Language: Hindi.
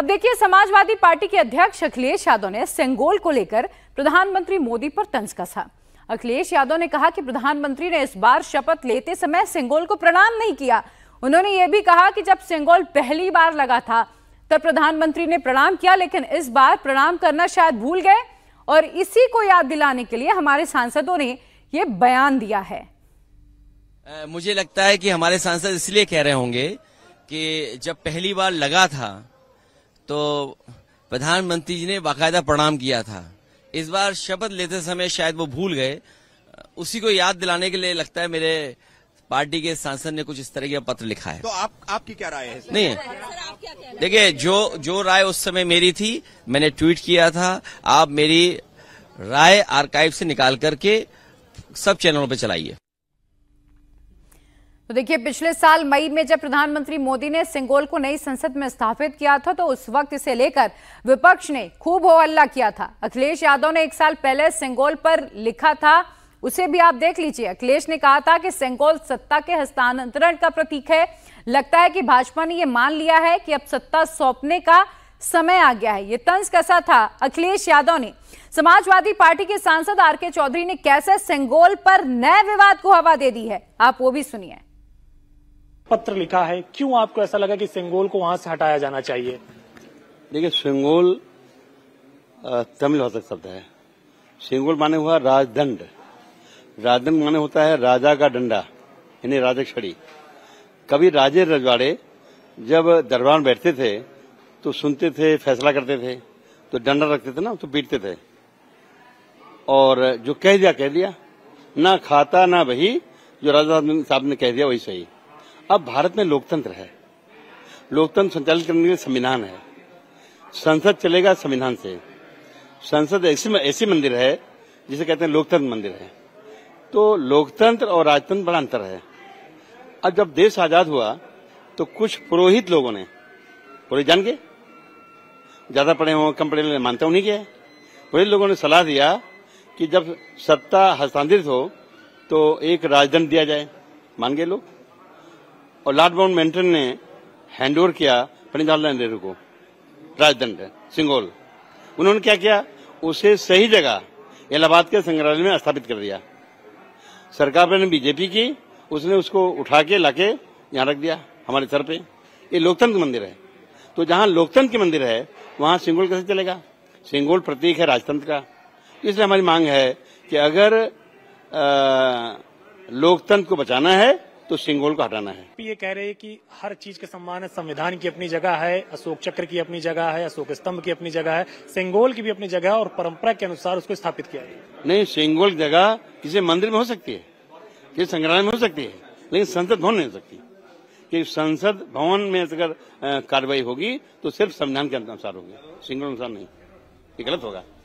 अब देखिए समाजवादी पार्टी के अध्यक्ष अखिलेश यादव ने सेंगोल को लेकर प्रधानमंत्री मोदी पर तंज कसा अखिलेश यादव ने कहा कि प्रधानमंत्री ने इस बार शपथ लेते समय सेंगोल को प्रणाम नहीं किया उन्होंने यह भी कहा कि जब सेंगोल पहली बार लगा था तब प्रधानमंत्री ने प्रणाम किया लेकिन इस बार प्रणाम करना शायद भूल गए और इसी को याद दिलाने के लिए हमारे सांसदों ने यह बयान दिया है मुझे लगता है कि हमारे सांसद इसलिए कह रहे होंगे कि जब पहली बार लगा था तो प्रधानमंत्री जी ने बाकायदा प्रणाम किया था इस बार शपथ लेते समय शायद वो भूल गए उसी को याद दिलाने के लिए लगता है मेरे पार्टी के सांसद ने कुछ इस तरह का पत्र लिखा है तो आप आपकी क्या राय है नहीं देखिए जो जो राय उस समय मेरी थी मैंने ट्वीट किया था आप मेरी राय आर्काइव से निकाल करके सब चैनलों पर चलाइए तो देखिए पिछले साल मई में जब प्रधानमंत्री मोदी ने सिंगोल को नई संसद में स्थापित किया था तो उस वक्त इसे लेकर विपक्ष ने खूब हो हल्ला किया था अखिलेश यादव ने एक साल पहले सिंगोल पर लिखा था उसे भी आप देख लीजिए अखिलेश ने कहा था कि सिंगोल सत्ता के हस्तांतरण का प्रतीक है लगता है कि भाजपा ने यह मान लिया है कि अब सत्ता सौंपने का समय आ गया है ये तंज कैसा था अखिलेश यादव ने समाजवादी पार्टी के सांसद आर के चौधरी ने कैसे सेंगोल पर नए विवाद को हवा दे दी है आप वो भी सुनिए पत्र लिखा है क्यों आपको ऐसा लगा कि सिंगोल को वहां से हटाया जाना चाहिए देखिए सिंगोल तमिल भाषा शब्द है सिंगोल माने हुआ राजदंड राजदंड माने होता है राजा का डंडा यानी राजा छड़ी कभी राजे रजवाड़े जब दरबार में बैठते थे तो सुनते थे फैसला करते थे तो डंडा रखते थे ना तो पीटते थे और जो कह दिया कह दिया ना खाता ना वही जो राजा साहब ने कह दिया वही सही अब भारत में लोकतंत्र है लोकतंत्र संचालित करने के लिए संविधान है संसद चलेगा संविधान से संसद ऐसी ऐसी मंदिर है जिसे कहते हैं लोकतंत्र मंदिर है तो लोकतंत्र और राजतंत्र बड़ा अंतर है अब जब देश आजाद हुआ तो कुछ पुरोहित लोगों ने पुरोहित जान के ज्यादा पढ़े हों कम पढ़े मानता हूं नहीं क्या पुरोहित लोगों ने सलाह दिया कि जब सत्ता हस्तांतरित हो तो एक राजदंड दिया जाए मान गए लोग और लॉर्ड माउंट मेंटन ने हैंड ओवर किया पंडित नेहरू को राजदंड सिंगोल उन्होंने क्या किया उसे सही जगह इलाहाबाद के संग्रहालय में स्थापित कर दिया सरकार ने बीजेपी की उसने उसको उठा के लाके यहां रख दिया हमारे सर पे ये लोकतंत्र मंदिर है तो जहां लोकतंत्र के मंदिर है वहां सिंगोल कैसे चलेगा सिंगोल प्रतीक है राजतंत्र का इसलिए हमारी मांग है कि अगर लोकतंत्र को बचाना है तो सिंगोल को हटाना है ये कह रहे हैं कि हर चीज के सम्मान है संविधान की अपनी जगह है अशोक चक्र की अपनी जगह है अशोक स्तंभ की अपनी जगह है सिंगोल की भी अपनी जगह है और परंपरा के अनुसार उसको स्थापित किया है नहीं सिंगोल की जगह किसी मंदिर में हो सकती है किसी संग्रहालय में हो सकती है लेकिन संसद भवन नहीं हो सकती कि संसद भवन में अगर कार्रवाई होगी तो सिर्फ संविधान के अनुसार होगी सिंगल अनुसार नहीं ये गलत होगा